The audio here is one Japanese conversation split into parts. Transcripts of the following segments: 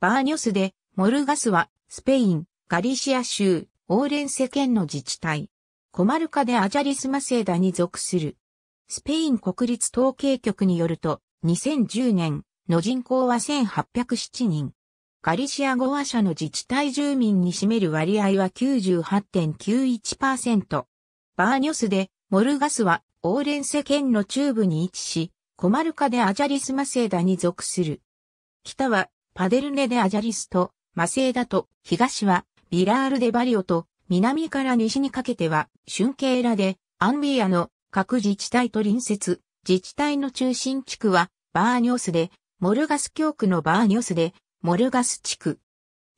バーニョスで、モルガスは、スペイン、ガリシア州、オーレンセ県の自治体。コマルカでアジャリスマセーダに属する。スペイン国立統計局によると、2010年の人口は1807人。ガリシア語話者の自治体住民に占める割合は98.91%。バーニョスで、モルガスは、オーレンセ県の中部に位置し、コマルカでアジャリスマセーダに属する。北は、パデルネでアジャリスト、マセーダと、東は、ビラールでバリオと、南から西にかけては、シュンケーラで、アンビアの各自治体と隣接、自治体の中心地区は、バーニョスで、モルガス教区のバーニョスで、モルガス地区。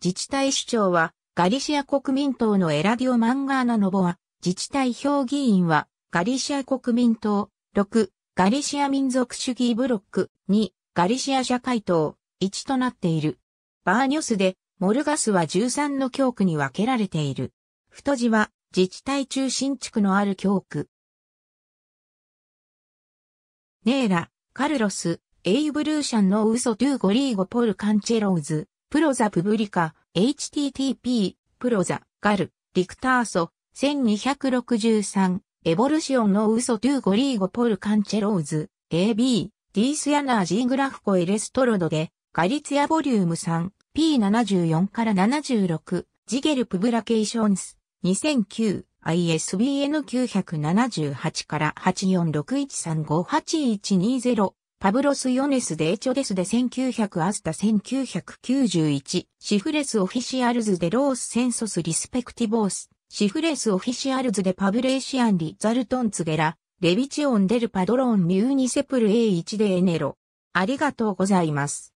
自治体首長は、ガリシア国民党のエラディオ・マンガーナ・ノボア、自治体評議員は、ガリシア国民党、6、ガリシア民族主義ブロック、2、ガリシア社会党、1となっている。バーニョスで、モルガスは13の教区に分けられている。太字は、自治体中心地区のある教区。ネーラ、カルロス、エイブルーシャンのウソトゥーゴリーゴポルカンチェローズ、プロザプブリカ、http、プロザ、ガル、リクターソ、1263、エボルシオンのウソトゥーゴリーゴポルカンチェローズ、AB、ディースヤナージーグラフコエレストロドで、ガリツヤボリューム 3P74 から76ジゲルプブラケーションス 2009ISBN978 から8461358120パブロス・ヨネス・デ・ーチョデスで1900アスタ1991シフレス・オフィシアルズ・デ・ロース・センソス・リスペクティボースシフレス・オフィシアルズ・デ・パブレーシアン・リ・ザルトン・ツゲラレビチオン・デル・パドロン・ミューニセプル A1 でエネロありがとうございます。